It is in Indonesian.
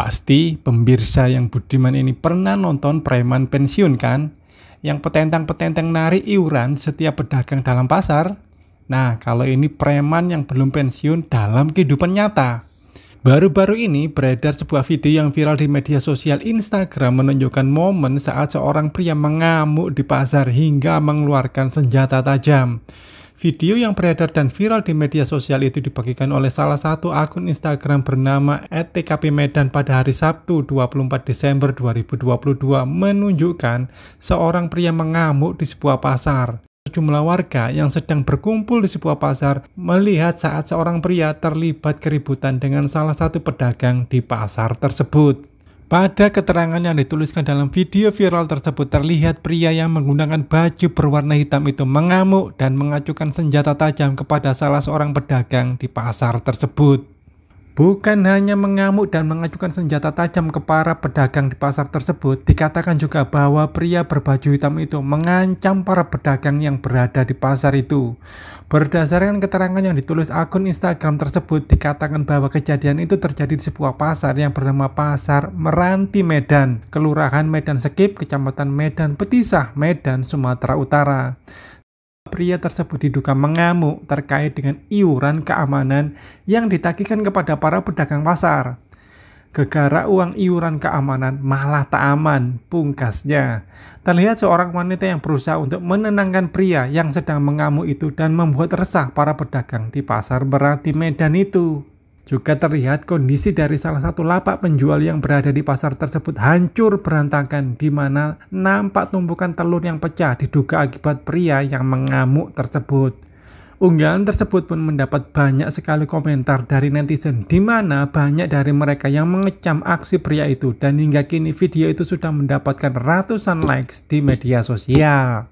Pasti pemirsa yang budiman ini pernah nonton preman pensiun kan? Yang petentang-petentang nari iuran setiap pedagang dalam pasar. Nah, kalau ini preman yang belum pensiun dalam kehidupan nyata. Baru-baru ini beredar sebuah video yang viral di media sosial Instagram menunjukkan momen saat seorang pria mengamuk di pasar hingga mengeluarkan senjata tajam. Video yang beredar dan viral di media sosial itu dibagikan oleh salah satu akun Instagram bernama @tkp Medan pada hari Sabtu 24 Desember 2022 menunjukkan seorang pria mengamuk di sebuah pasar. Sejumlah warga yang sedang berkumpul di sebuah pasar melihat saat seorang pria terlibat keributan dengan salah satu pedagang di pasar tersebut. Pada keterangan yang dituliskan dalam video viral tersebut terlihat pria yang menggunakan baju berwarna hitam itu mengamuk dan mengacukan senjata tajam kepada salah seorang pedagang di pasar tersebut. Bukan hanya mengamuk dan mengajukan senjata tajam ke para pedagang di pasar tersebut, dikatakan juga bahwa pria berbaju hitam itu mengancam para pedagang yang berada di pasar itu. Berdasarkan keterangan yang ditulis akun Instagram tersebut, dikatakan bahwa kejadian itu terjadi di sebuah pasar yang bernama Pasar Meranti Medan, Kelurahan Medan Sekip, Kecamatan Medan Petisah, Medan, Sumatera Utara pria tersebut diduga mengamuk terkait dengan iuran keamanan yang ditagihkan kepada para pedagang pasar. Gegara uang iuran keamanan malah tak aman, pungkasnya. Terlihat seorang wanita yang berusaha untuk menenangkan pria yang sedang mengamuk itu dan membuat resah para pedagang di pasar berarti Medan itu. Juga terlihat kondisi dari salah satu lapak penjual yang berada di pasar tersebut hancur berantakan di mana nampak tumpukan telur yang pecah diduga akibat pria yang mengamuk tersebut. Unggahan tersebut pun mendapat banyak sekali komentar dari netizen di mana banyak dari mereka yang mengecam aksi pria itu dan hingga kini video itu sudah mendapatkan ratusan likes di media sosial.